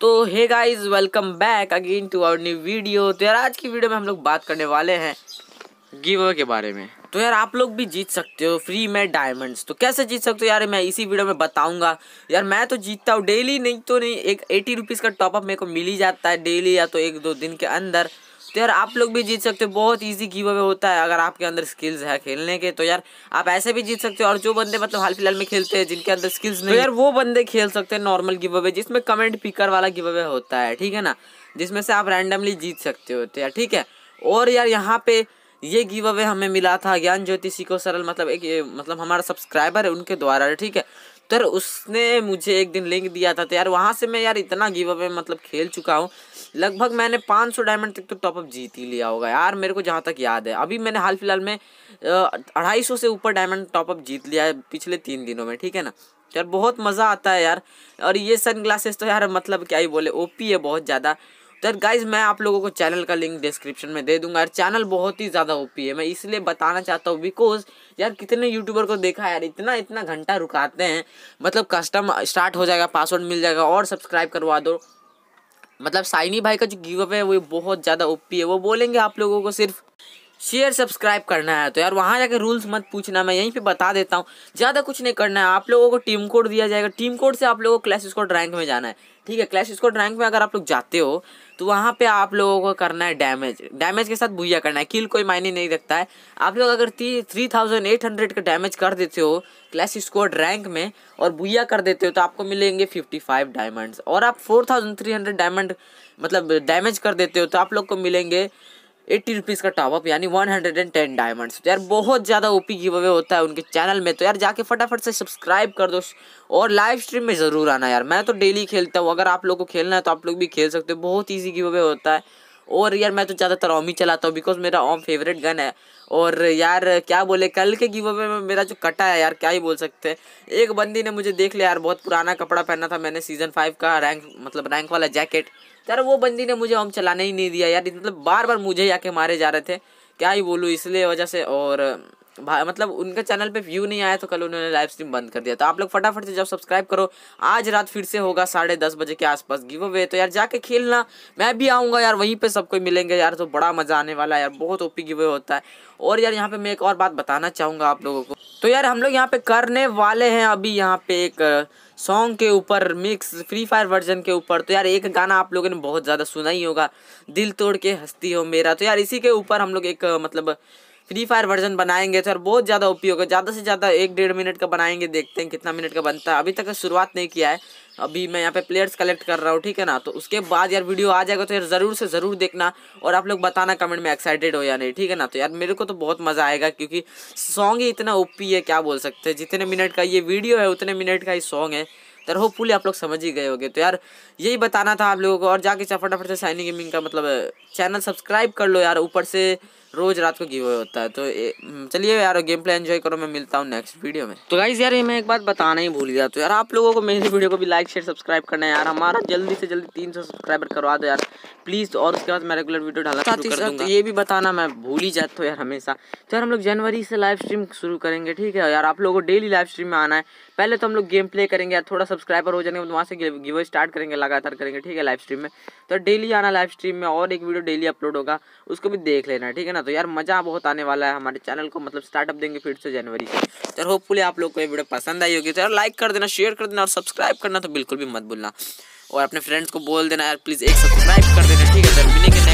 तो hey guys welcome back again to our new video तो यार आज की वीडियो में हम लोग बात करने वाले हैं गिव के बारे में तो यार आप लोग भी जीत सकते हो फ्री में डायमंड्स तो कैसे जीत सकते हो यार मैं इसी वीडियो में बताऊंगा यार मैं तो जीतता हूँ डेली नहीं तो नहीं एक एटी रुपीज़ का टॉपअप मेरे को मिल ही जाता है डेली या तो एक दो दिन के अंदर तो यार आप लोग भी जीत सकते हो बहुत ईजी गिव अवे होता है अगर आपके अंदर स्किल्स है खेलने के तो यार आप ऐसे भी जीत सकते हो और जो बंदे मतलब हाल फिलहाल में खेलते हैं जिनके अंदर स्किल्स तो नहीं तो यार वो बंदे खेल सकते हैं नॉर्मल गिव अवे जिसमें कमेंट पिकर वाला गिव अवे होता है ठीक है ना जिसमें से आप रैंडमली जीत सकते हो तो यार ठीक है और यार यहाँ पे ये गिव अवे हमें मिला था ज्ञान ज्योतिषी को सरल मतलब एक मतलब हमारा सब्सक्राइबर है उनके द्वारा ठीक है तर उसने मुझे एक दिन लिंक दिया था तो यार वहाँ से मैं यार इतना गिव अवे मतलब खेल चुका हूँ लगभग मैंने 500 डायमंड तक तो टॉपअप जीत ही लिया होगा यार मेरे को जहाँ तक याद है अभी मैंने हाल फिलहाल में अढ़ाई सौ से ऊपर डायमंड टॉपअप जीत लिया है पिछले तीन दिनों में ठीक है ना यार बहुत मज़ा आता है यार और ये सन ग्लासेस तो यार मतलब क्या ही बोले ओ है बहुत ज़्यादा तो गाइज मैं आप लोगों को चैनल का लिंक डिस्क्रिप्शन में दे दूंगा यार चैनल बहुत ही ज़्यादा ओपी है मैं इसलिए बताना चाहता हूँ बिकॉज यार कितने यूट्यूबर को देखा यार इतना इतना घंटा रुकाते हैं मतलब कस्टम स्टार्ट हो जाएगा पासवर्ड मिल जाएगा और सब्सक्राइब करवा दो मतलब साइनी भाई का जो गिव अप है वो बहुत ज़्यादा ओपी है वो बोलेंगे आप लोगों को सिर्फ शेयर सब्सक्राइब करना है तो यार वहाँ जाके रूल्स मत पूछना मैं यहीं पे बता देता हूँ ज़्यादा कुछ नहीं करना है आप लोगों को टीम कोड दिया जाएगा टीम कोड से आप लोगों को क्लैश स्कॉट रैंक में जाना है ठीक है क्लैश स्कॉट रैंक में अगर आप लोग जाते हो तो वहाँ पे आप लोगों को करना है डैमेज डैमेज के साथ भूया करना है किल कोई मायने नहीं रखता है आप लोग अगर थ्री थाउजेंड एट हंड्रेड का डैमेज कर देते हो क्लैश स्क्वाड रैंक में और भूया कर देते हो तो आपको मिलेंगे फिफ्टी फाइव डायमंड्स और आप four thousand three hundred diamond मतलब डैमेज कर देते हो तो आप लोग को मिलेंगे एट्टी रुपीज़ का टॉपअप यानी one hundred and ten diamonds यार बहुत ज़्यादा ओपी गिव अवे होता है उनके चैनल में तो यार जाके फटाफट से सब्सक्राइब कर दो और लाइव स्ट्रीम में ज़रूर आना यार मैं तो डेली खेलता हूँ अगर आप लोग को खेलना है तो आप लोग भी खेल सकते हो बहुत ईजी गिव अवे होता है और यार मैं तो ज़्यादातर ओम ही चलाता हूँ बिकॉज मेरा ओम फेवरेट गन है और यार क्या बोले कल के गिव अवे में मेरा जो कटा है यार क्या ही बोल सकते हैं एक बंदी ने मुझे देख लिया यार बहुत पुराना कपड़ा पहना था मैंने सीज़न फाइव का रैंक मतलब रैंक वाला जैकेट यार वो बंदी ने मुझे ओम चलाने ही नहीं दिया यार मतलब बार बार मुझे ही आके मारे जा रहे थे क्या ही बोलूँ इसलिए वजह से और मतलब उनके चैनल पे व्यू नहीं आया तो कल उन्होंने लाइव स्ट्रीम बंद कर दिया तो आप लोग फटाफट से जब सब्सक्राइब करो आज रात फिर से होगा साढ़े दस बजे के आसपास गिव अवे तो यार जाके खेलना मैं भी आऊँगा यार वहीं पे सबको मिलेंगे यार तो बड़ा मज़ा आने वाला है यार बहुत ओपी गिव अवे होता है और यार यहाँ पे मैं एक और बात बताना चाहूँगा आप लोगों को तो यार हम लोग यहाँ पे करने वाले हैं अभी यहाँ पे एक सॉन्ग के ऊपर मिक्स फ्री फायर वर्जन के ऊपर तो यार एक गाना आप लोगों ने बहुत ज़्यादा सुना ही होगा दिल तोड़ के हंसती हो मेरा तो यार इसी के ऊपर हम लोग एक मतलब फ्री फायर वर्जन बनाएंगे तो यार बहुत ज़्यादा उपयोग है ज़्यादा से ज़्यादा एक डेढ़ मिनट का बनाएंगे देखते हैं कितना मिनट का बनता है अभी तक तो शुरुआत नहीं किया है अभी मैं यहाँ पे प्लेयर्स कलेक्ट कर रहा हूँ ठीक है ना तो उसके बाद यार वीडियो आ जाएगा तो यार ज़रूर से ज़रूर देखना और आप लोग बताना कमेंट में एक्साइटेड हो या नहीं ठीक है ना तो यार मेरे को तो बहुत मज़ा आएगा क्योंकि सॉन्ग ही इतना ओपी है क्या बोल सकते हैं जितने मिनट का ये वीडियो है उतने मिनट का ही सॉन्ग है तर तो होपफुली आप लोग समझ ही गए होगे तो यार यही बताना था आप लोगों को और जाके चफटाफट से साइनी गेमिंग का मतलब चैनल सब्सक्राइब कर लो यार ऊपर से रोज रात को गिव होता है तो हम्म, चलिए यार गेम प्ले एंजॉय करो मैं मिलता हूँ नेक्स्ट वीडियो में तो गाइज यार ये मैं एक बात बताना ही भूल गया तो यार आप लोगों को मेरी वीडियो को भी लाइक शेयर सब्सक्राइब करना है यार हमारा जल्दी से जल्दी तीन सौ सब्सक्राइबर करवा दो यार प्लीज़ और उसके बाद मैं रेगुलर वीडियो डालना चाहती हूँ ये भी बताना मैं भूल ही जाता हूँ यार हमेशा तो यार हम लोग जनवरी से लाइव स्ट्रीम शुरू करेंगे ठीक है यार आप लोगों को डेली लाइव स्ट्रीम में आना है पहले तो हम लोग गेम प्ले करेंगे यार थोड़ा सब्सक्राइबर हो जाएंगे वहाँ से गिव स्टार्ट करेंगे लगातार करेंगे ठीक है लाइव स्ट्रीम में तो डेली आना लाइव स्ट्रीम में और एक वीडियो डेली अपलोड होगा उसको भी देख लेना ठीक है ना तो यार मज़ा बहुत आने वाला है हमारे चैनल को मतलब स्टार्टअप देंगे फिर से जनवरी से तो होपफुली आप लोग को ये वीडियो पसंद आई होगी तो यार लाइक कर देना शेयर कर देना और सब्सक्राइब करना तो बिल्कुल भी मत भूलना और अपने फ्रेंड्स को बोल देना यार प्लीज़ एक सब्सक्राइब कर देना ठीक है सर मिलेंगे